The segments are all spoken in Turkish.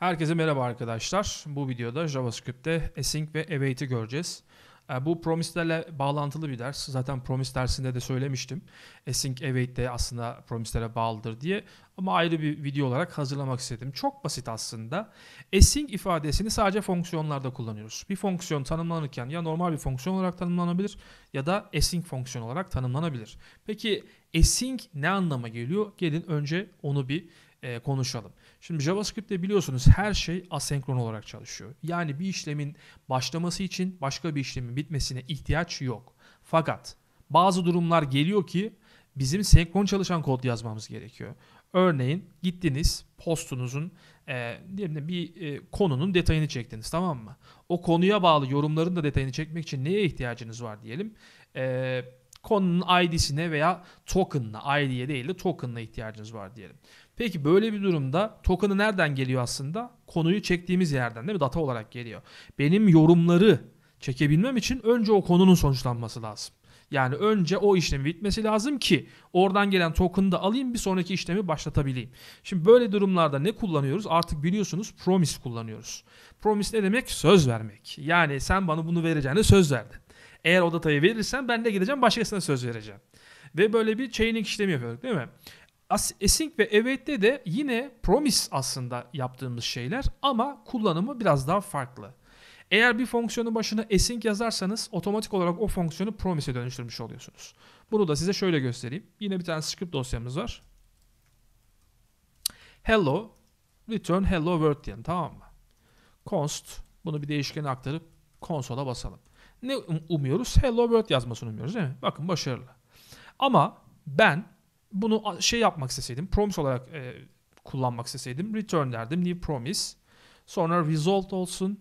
Herkese merhaba arkadaşlar. Bu videoda JavaScript'te async ve await'i göreceğiz. Ee, bu promislerle bağlantılı bir ders. Zaten promis dersinde de söylemiştim. Async await de aslında promislere bağlıdır diye. Ama ayrı bir video olarak hazırlamak istedim. Çok basit aslında. Async ifadesini sadece fonksiyonlarda kullanıyoruz. Bir fonksiyon tanımlanırken ya normal bir fonksiyon olarak tanımlanabilir ya da async fonksiyon olarak tanımlanabilir. Peki async ne anlama geliyor? Gelin önce onu bir e, konuşalım. Şimdi JavaScript'te biliyorsunuz her şey asenkron olarak çalışıyor. Yani bir işlemin başlaması için başka bir işlemin bitmesine ihtiyaç yok. Fakat bazı durumlar geliyor ki bizim senkron çalışan kod yazmamız gerekiyor. Örneğin gittiniz postunuzun e, diyelim bir e, konunun detayını çektiniz tamam mı? O konuya bağlı yorumların da detayını çekmek için neye ihtiyacınız var diyelim. Eee Konunun ID'sine veya token'ına, ID'ye değil de token'ına ihtiyacınız var diyelim. Peki böyle bir durumda token'ı nereden geliyor aslında? Konuyu çektiğimiz yerden değil mi? Data olarak geliyor. Benim yorumları çekebilmem için önce o konunun sonuçlanması lazım. Yani önce o işlemi bitmesi lazım ki oradan gelen token'ı da alayım bir sonraki işlemi başlatabileyim. Şimdi böyle durumlarda ne kullanıyoruz? Artık biliyorsunuz promise kullanıyoruz. Promise ne demek? Söz vermek. Yani sen bana bunu vereceğine söz verdin. Eğer o datayı verirsen ben de gideceğim başkasına söz vereceğim. Ve böyle bir chaining işlemi yapıyorduk değil mi? As, Async ve Await'te de yine promise aslında yaptığımız şeyler ama kullanımı biraz daha farklı. Eğer bir fonksiyonun başına async yazarsanız otomatik olarak o fonksiyonu promise'e dönüştürmüş oluyorsunuz. Bunu da size şöyle göstereyim. Yine bir tane script dosyamız var. Hello, return hello world diyelim tamam mı? Const, bunu bir değişkene aktarıp konsola basalım ne um, umuyoruz? Hello World yazmasını umuyoruz değil mi? Bakın başarılı. Ama ben bunu şey yapmak isteseydim, promise olarak e, kullanmak isteseydim return derdim new promise. Sonra result olsun.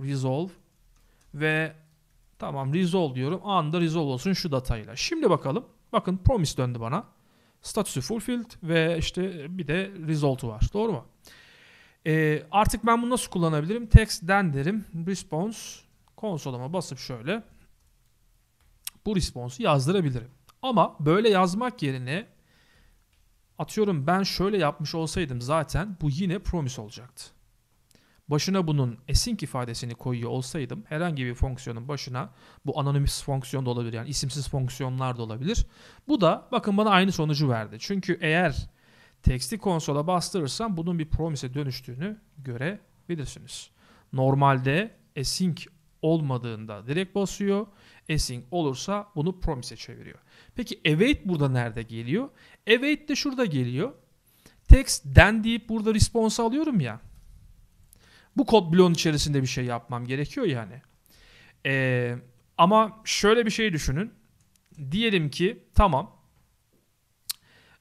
Resolve ve tamam resolve diyorum. Anında resolve olsun şu datayla. Şimdi bakalım. Bakın promise döndü bana. Statüsü fulfilled ve işte bir de result'u var. Doğru mu? Ee, artık ben bunu nasıl kullanabilirim? Text den derim. Response konsoluma basıp şöyle bu response'u yazdırabilirim. Ama böyle yazmak yerine atıyorum ben şöyle yapmış olsaydım zaten bu yine promise olacaktı. Başına bunun async ifadesini koyuyor olsaydım herhangi bir fonksiyonun başına bu anonymous fonksiyon da olabilir yani isimsiz fonksiyonlar da olabilir. Bu da bakın bana aynı sonucu verdi. Çünkü eğer teksti konsola bastırırsam bunun bir promise'e dönüştüğünü görebilirsiniz. Normalde async olmadığında direkt basıyor. Async olursa bunu promise'e çeviriyor. Peki await burada nerede geliyor? Await de şurada geliyor. Text den deyip burada response alıyorum ya. Bu kod bloğun içerisinde bir şey yapmam gerekiyor yani. Ee, ama şöyle bir şey düşünün. Diyelim ki tamam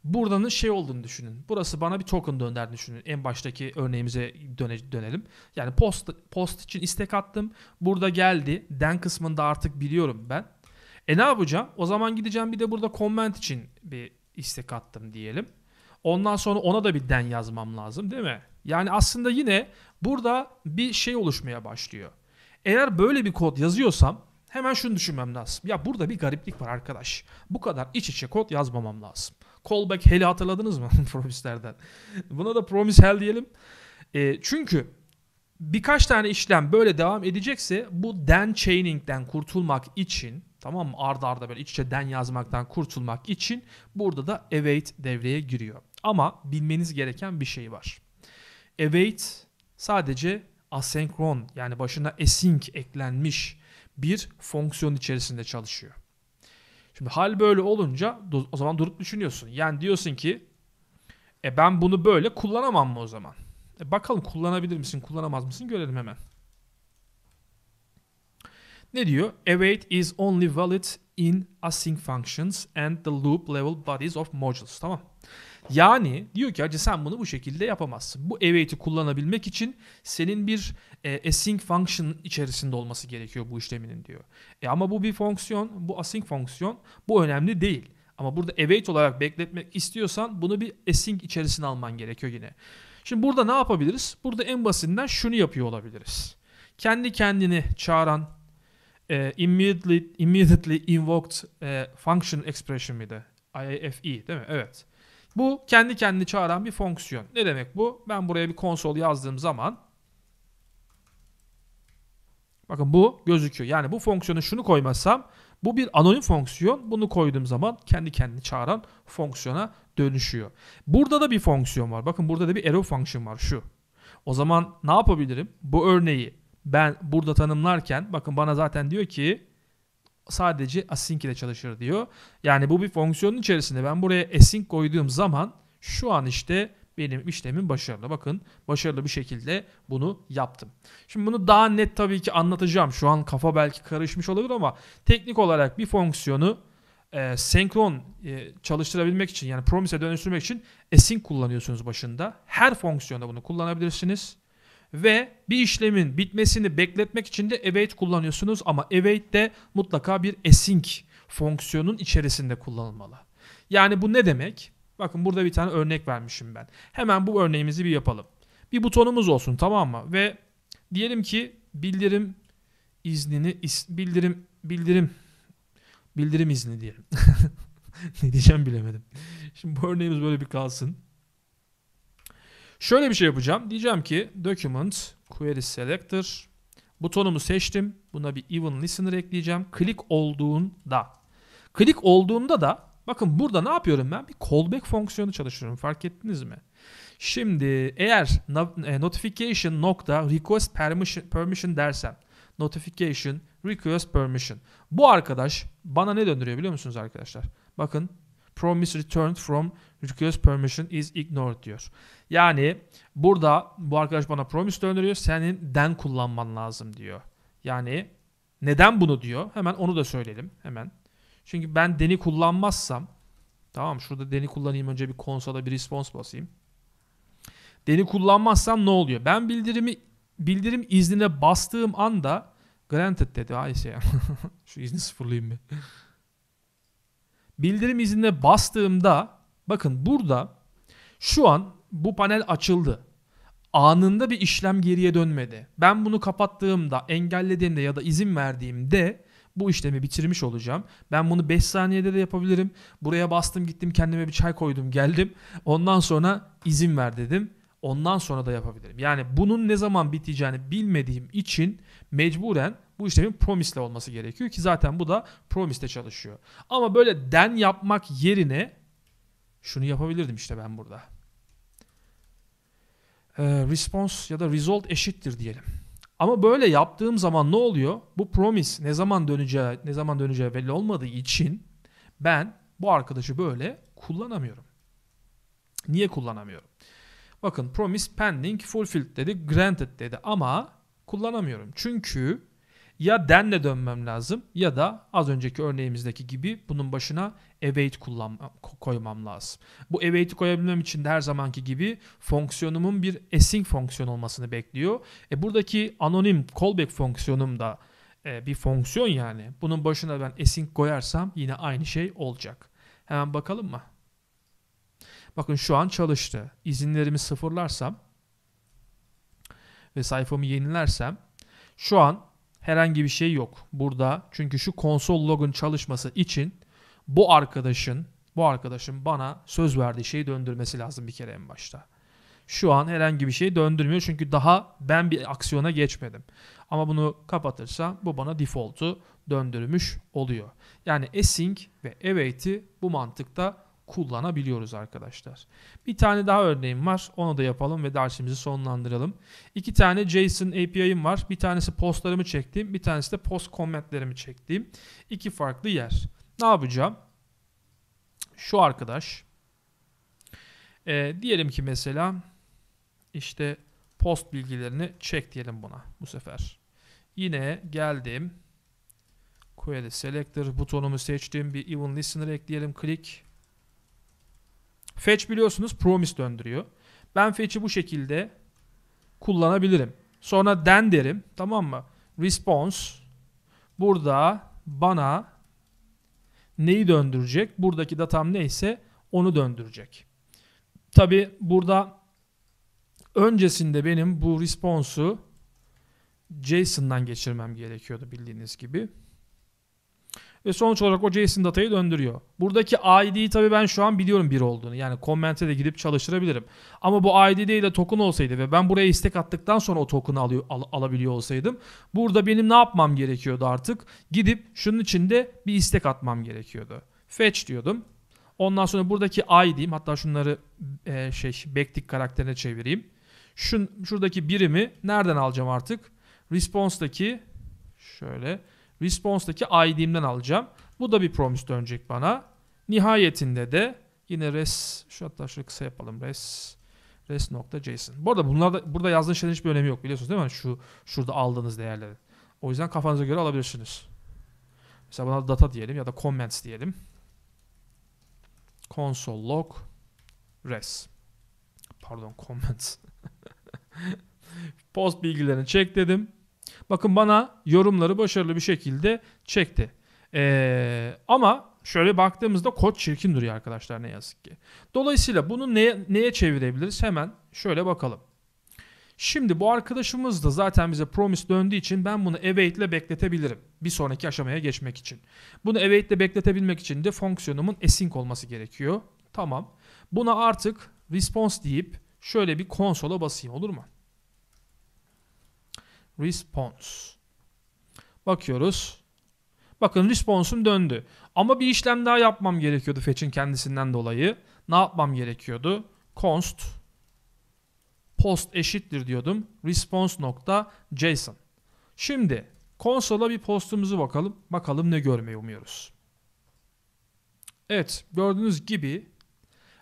Buradanın şey olduğunu düşünün. Burası bana bir token dönder düşünün. En baştaki örneğimize döne, dönelim. Yani post, post için istek attım. Burada geldi. Den kısmında artık biliyorum ben. E ne yapacağım? O zaman gideceğim bir de burada comment için bir istek attım diyelim. Ondan sonra ona da bir den yazmam lazım değil mi? Yani aslında yine burada bir şey oluşmaya başlıyor. Eğer böyle bir kod yazıyorsam hemen şunu düşünmem lazım. Ya burada bir gariplik var arkadaş. Bu kadar iç içe kod yazmamam lazım. Callback Hell'i hatırladınız mı Promis'lerden? Buna da Promise Hell diyelim. E, çünkü birkaç tane işlem böyle devam edecekse bu den chaining'den kurtulmak için tamam mı? Arda arda böyle iç içe den yazmaktan kurtulmak için burada da await devreye giriyor. Ama bilmeniz gereken bir şey var. Await sadece asenkron yani başına async eklenmiş bir fonksiyon içerisinde çalışıyor. Şimdi hal böyle olunca o zaman durup düşünüyorsun. Yani diyorsun ki e ben bunu böyle kullanamam mı o zaman? E bakalım kullanabilir misin, kullanamaz mısın görelim hemen. Ne diyor? Await is only valid in async functions and the loop level bodies of modules. Tamam. Yani diyor ki hacı sen bunu bu şekilde yapamazsın. Bu await'i kullanabilmek için senin bir e, async function içerisinde olması gerekiyor bu işleminin diyor. E ama bu bir fonksiyon, bu async fonksiyon bu önemli değil. Ama burada await olarak bekletmek istiyorsan bunu bir async içerisine alman gerekiyor yine. Şimdi burada ne yapabiliriz? Burada en basitinden şunu yapıyor olabiliriz. Kendi kendini çağıran e, immediately, immediately invoked e, function expression mıydı? IFE değil mi? Evet. Bu kendi kendini çağıran bir fonksiyon. Ne demek bu? Ben buraya bir konsol yazdığım zaman bakın bu gözüküyor. Yani bu fonksiyonu şunu koymazsam bu bir anonim fonksiyon. Bunu koyduğum zaman kendi kendini çağıran fonksiyona dönüşüyor. Burada da bir fonksiyon var. Bakın burada da bir arrow function var şu. O zaman ne yapabilirim? Bu örneği ben burada tanımlarken bakın bana zaten diyor ki sadece async ile çalışır diyor. Yani bu bir fonksiyonun içerisinde ben buraya async koyduğum zaman şu an işte benim işlemin başarılı. Bakın başarılı bir şekilde bunu yaptım. Şimdi bunu daha net tabii ki anlatacağım. Şu an kafa belki karışmış olabilir ama teknik olarak bir fonksiyonu e, senkron e, çalıştırabilmek için yani promise dönüştürmek için async kullanıyorsunuz başında. Her fonksiyonda bunu kullanabilirsiniz ve bir işlemin bitmesini bekletmek için de await kullanıyorsunuz ama await de mutlaka bir async fonksiyonun içerisinde kullanılmalı. Yani bu ne demek? Bakın burada bir tane örnek vermişim ben. Hemen bu örneğimizi bir yapalım. Bir butonumuz olsun tamam mı? Ve diyelim ki bildirim iznini bildirim bildirim bildirim izni diyelim. ne diyeceğim bilemedim. Şimdi bu örneğimiz böyle bir kalsın. Şöyle bir şey yapacağım. Diyeceğim ki document query selector butonumu seçtim. Buna bir even listener ekleyeceğim. Klik olduğunda. Klik olduğunda da bakın burada ne yapıyorum ben? Bir callback fonksiyonu çalışıyorum. Fark ettiniz mi? Şimdi eğer e, notification nokta request permission, permission dersem notification request permission. Bu arkadaş bana ne döndürüyor biliyor musunuz arkadaşlar? Bakın promise returned from request permission is ignored diyor. Yani burada bu arkadaş bana promise döndürüyor. Senin den kullanman lazım diyor. Yani neden bunu diyor? Hemen onu da söyleyelim. Hemen. Çünkü ben deni kullanmazsam tamam şurada deni kullanayım önce bir konsola bir response basayım. Deni kullanmazsam ne oluyor? Ben bildirimi bildirim iznine bastığım anda granted dedi. Ay şey. Şu izni sıfırlayayım bir bildirim izine bastığımda bakın burada şu an bu panel açıldı. Anında bir işlem geriye dönmedi. Ben bunu kapattığımda, engellediğimde ya da izin verdiğimde bu işlemi bitirmiş olacağım. Ben bunu 5 saniyede de yapabilirim. Buraya bastım gittim kendime bir çay koydum geldim. Ondan sonra izin ver dedim. Ondan sonra da yapabilirim. Yani bunun ne zaman biteceğini bilmediğim için mecburen bu işlemin promise'le olması gerekiyor ki zaten bu da promise'te çalışıyor. Ama böyle den yapmak yerine şunu yapabilirdim işte ben burada. Ee, response ya da result eşittir diyelim. Ama böyle yaptığım zaman ne oluyor? Bu promise ne zaman döneceği, ne zaman döneceği belli olmadığı için ben bu arkadaşı böyle kullanamıyorum. Niye kullanamıyorum? Bakın promise pending fulfilled dedi, granted dedi ama kullanamıyorum. Çünkü ya denle dönmem lazım ya da az önceki örneğimizdeki gibi bunun başına await kullan, koymam lazım. Bu await'i koyabilmem için de her zamanki gibi fonksiyonumun bir async fonksiyon olmasını bekliyor. E buradaki anonim callback fonksiyonum da e, bir fonksiyon yani. Bunun başına ben async koyarsam yine aynı şey olacak. Hemen bakalım mı? Bakın şu an çalıştı. İzinlerimi sıfırlarsam ve sayfamı yenilersem şu an herhangi bir şey yok burada. Çünkü şu konsol log'un çalışması için bu arkadaşın bu arkadaşın bana söz verdiği şeyi döndürmesi lazım bir kere en başta. Şu an herhangi bir şey döndürmüyor çünkü daha ben bir aksiyona geçmedim. Ama bunu kapatırsa bu bana default'u döndürmüş oluyor. Yani async ve await'i bu mantıkta kullanabiliyoruz arkadaşlar. Bir tane daha örneğim var. Onu da yapalım ve dersimizi sonlandıralım. İki tane JSON API'm var. Bir tanesi postlarımı çektiğim, bir tanesi de post commentlerimi çektiğim. İki farklı yer. Ne yapacağım? Şu arkadaş. E, diyelim ki mesela işte post bilgilerini çek diyelim buna bu sefer. Yine geldim. Query Selector butonumu seçtim. Bir Even Listener ekleyelim. Click. Fetch biliyorsunuz promise döndürüyor. Ben fetch'i bu şekilde kullanabilirim. Sonra den derim. Tamam mı? Response burada bana neyi döndürecek? Buradaki datam neyse onu döndürecek. Tabi burada öncesinde benim bu response'u JSON'dan geçirmem gerekiyordu bildiğiniz gibi ve sonuç olarak o JSON datayı döndürüyor. Buradaki ID'yi tabii ben şu an biliyorum bir olduğunu. Yani comment'e de gidip çalıştırabilirim. Ama bu ID değil de token olsaydı ve ben buraya istek attıktan sonra o token'ı alıyor, al, alabiliyor olsaydım. Burada benim ne yapmam gerekiyordu artık? Gidip şunun içinde bir istek atmam gerekiyordu. Fetch diyordum. Ondan sonra buradaki ID'im hatta şunları e, şey backtick karakterine çevireyim. Şun, şuradaki birimi nereden alacağım artık? Response'daki şöyle response'daki id'imden alacağım. Bu da bir promise dönecek bana. Nihayetinde de yine res şu hatta şöyle kısa yapalım. Res res.json. Bu arada bunlar da, burada yazdığın şeylerin hiçbir önemi yok biliyorsunuz değil mi? Şu şurada aldığınız değerleri. O yüzden kafanıza göre alabilirsiniz. Mesela buna data diyelim ya da comments diyelim. Console log res. Pardon comments. Post bilgilerini çek dedim. Bakın bana yorumları başarılı bir şekilde çekti. Ee, ama şöyle baktığımızda kod çirkin duruyor arkadaşlar ne yazık ki. Dolayısıyla bunu neye, neye çevirebiliriz? Hemen şöyle bakalım. Şimdi bu arkadaşımız da zaten bize promise döndüğü için ben bunu await ile bekletebilirim. Bir sonraki aşamaya geçmek için. Bunu await ile bekletebilmek için de fonksiyonumun async olması gerekiyor. Tamam. Buna artık response deyip şöyle bir konsola basayım olur mu? response. Bakıyoruz. Bakın response'um döndü. Ama bir işlem daha yapmam gerekiyordu fetch'in kendisinden dolayı. Ne yapmam gerekiyordu? const post eşittir diyordum. response nokta JSON. Şimdi konsola bir postumuzu bakalım. Bakalım ne görmeyi umuyoruz. Evet gördüğünüz gibi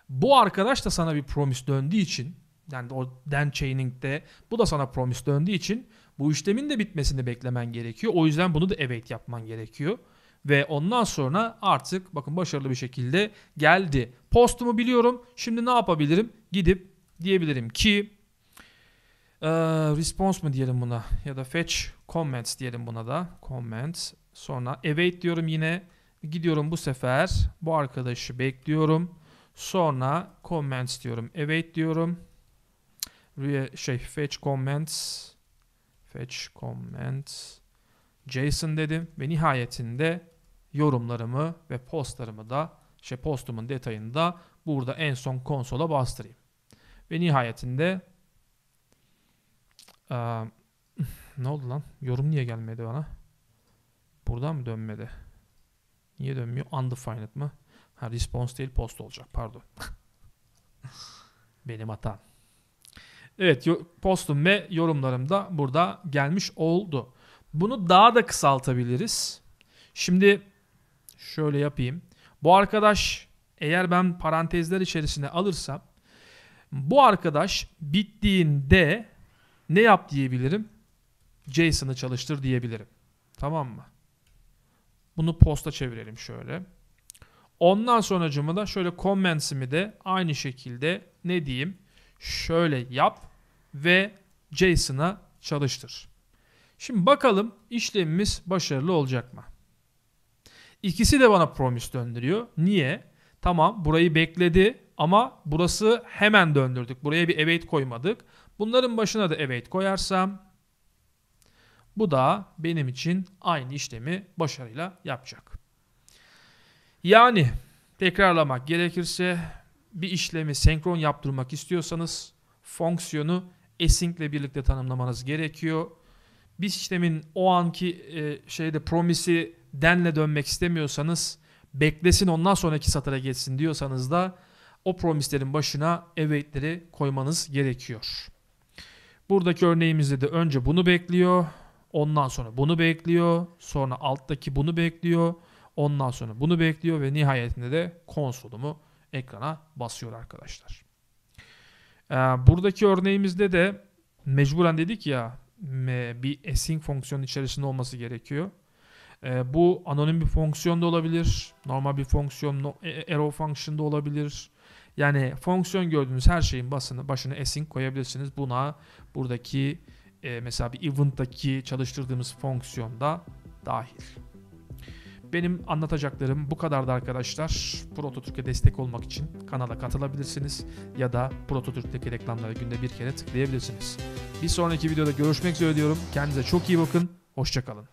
bu arkadaş da sana bir promise döndüğü için yani o den chaining'de bu da sana promise döndüğü için bu işlemin de bitmesini beklemen gerekiyor. O yüzden bunu da evet yapman gerekiyor. Ve ondan sonra artık bakın başarılı bir şekilde geldi. Postumu biliyorum. Şimdi ne yapabilirim? Gidip diyebilirim ki e, response mı diyelim buna ya da fetch comments diyelim buna da comments sonra await diyorum yine gidiyorum bu sefer bu arkadaşı bekliyorum sonra comments diyorum await diyorum Re şey fetch comments fetch comments JSON dedim ve nihayetinde yorumlarımı ve postlarımı da şey postumun detayını da burada en son konsola bastırayım. Ve nihayetinde ee, ne oldu lan? Yorum niye gelmedi bana? Buradan mı dönmedi? Niye dönmüyor? Undefined mı? Ha response değil post olacak pardon. Benim hatam. Evet postum ve yorumlarım da burada gelmiş oldu. Bunu daha da kısaltabiliriz. Şimdi şöyle yapayım. Bu arkadaş eğer ben parantezler içerisine alırsam bu arkadaş bittiğinde ne yap diyebilirim? JSON'ı çalıştır diyebilirim. Tamam mı? Bunu posta çevirelim şöyle. Ondan sonracımı da şöyle comments'imi de aynı şekilde ne diyeyim? şöyle yap ve JSON'a çalıştır. Şimdi bakalım işlemimiz başarılı olacak mı? İkisi de bana promise döndürüyor. Niye? Tamam burayı bekledi ama burası hemen döndürdük. Buraya bir await koymadık. Bunların başına da await koyarsam bu da benim için aynı işlemi başarıyla yapacak. Yani tekrarlamak gerekirse bir işlemi senkron yaptırmak istiyorsanız fonksiyonu async ile birlikte tanımlamanız gerekiyor. Bir işlemin o anki e, şeyde promisi denle dönmek istemiyorsanız beklesin ondan sonraki satıra geçsin diyorsanız da o promislerin başına await'leri koymanız gerekiyor. Buradaki örneğimizde de önce bunu bekliyor. Ondan sonra bunu bekliyor. Sonra alttaki bunu bekliyor. Ondan sonra bunu bekliyor ve nihayetinde de konsolumu ekrana basıyor arkadaşlar. Ee, buradaki örneğimizde de mecburen dedik ya bir async fonksiyonun içerisinde olması gerekiyor. Ee, bu anonim bir fonksiyon da olabilir. Normal bir fonksiyon, no, e, e, arrow function da olabilir. Yani fonksiyon gördüğünüz her şeyin başına başına async koyabilirsiniz. Buna buradaki e, mesela bir event'taki çalıştırdığımız fonksiyonda dahil. Benim anlatacaklarım bu kadardı arkadaşlar. Prototürk'e destek olmak için kanala katılabilirsiniz ya da Prototürk'teki reklamları günde bir kere tıklayabilirsiniz. Bir sonraki videoda görüşmek üzere diyorum. Kendinize çok iyi bakın. Hoşçakalın.